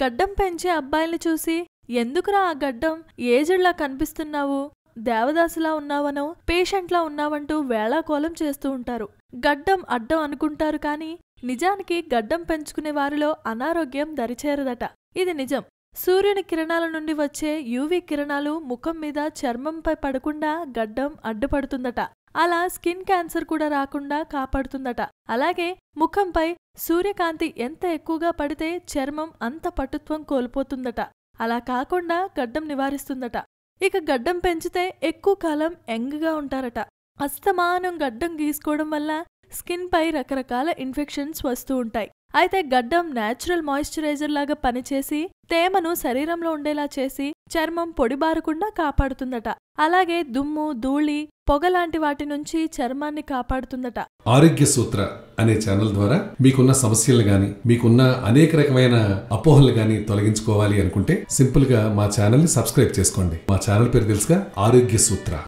గడ్డం పెంచే అబ్బాయిల్ని చూసి ఎందుకురా ఆ గడ్డం ఏజెడ్లా కనిపిస్తున్నావు దేవదాసులా ఉన్నావనో పేషెంట్లా ఉన్నావంటూ వేళాకోలం చేస్తూ ఉంటారు గడ్డం అడ్డం అనుకుంటారు కానీ నిజానికి గడ్డం పెంచుకునే వారిలో అనారోగ్యం దరిచేరదట ఇది నిజం సూర్యుని కిరణాల నుండి వచ్చే యూవీ కిరణాలు ముఖం మీద చర్మంపై పడకుండా గడ్డం అడ్డుపడుతుందట అలా స్కిన్ క్యాన్సర్ కూడా రాకుండా కాపాడుతుందట అలాగే ముఖంపై సూర్యకాంతి ఎంత ఎక్కువగా పడితే చర్మం అంత పటుత్వం కోల్పోతుందట అలా కాకుండా గడ్డం నివారిస్తుందట ఇక గడ్డం పెంచితే ఎక్కువ కాలం యంగ్గా ఉంటారట అస్తమానం గడ్డం గీసుకోవడం వల్ల స్కిన్ పై రకరకాల ఇన్ఫెక్షన్స్ వస్తూ ఉంటాయి అయితే గడ్డం న్యాచురల్ మాయిశ్చరైజర్ లాగా పనిచేసి తేమను శరీరంలో ఉండేలా చేసి చర్మం పొడిబారకుండా కాపాడుతుందట అలాగే దుమ్ము ధూళి పొగలాంటి వాటి నుంచి చర్మాన్ని కాపాడుతుందట ఆరోగ్య సూత్ర అనే ఛానల్ ద్వారా మీకున్న సమస్యలు గాని మీకున్న అనేక రకమైన అపోహలు గాని తొలగించుకోవాలి అనుకుంటే సింపుల్ గా మా ఛానల్ ని సబ్స్క్రైబ్ చేసుకోండి మా ఛానల్ పేరు తెలుసుగా ఆరోగ్య సూత్ర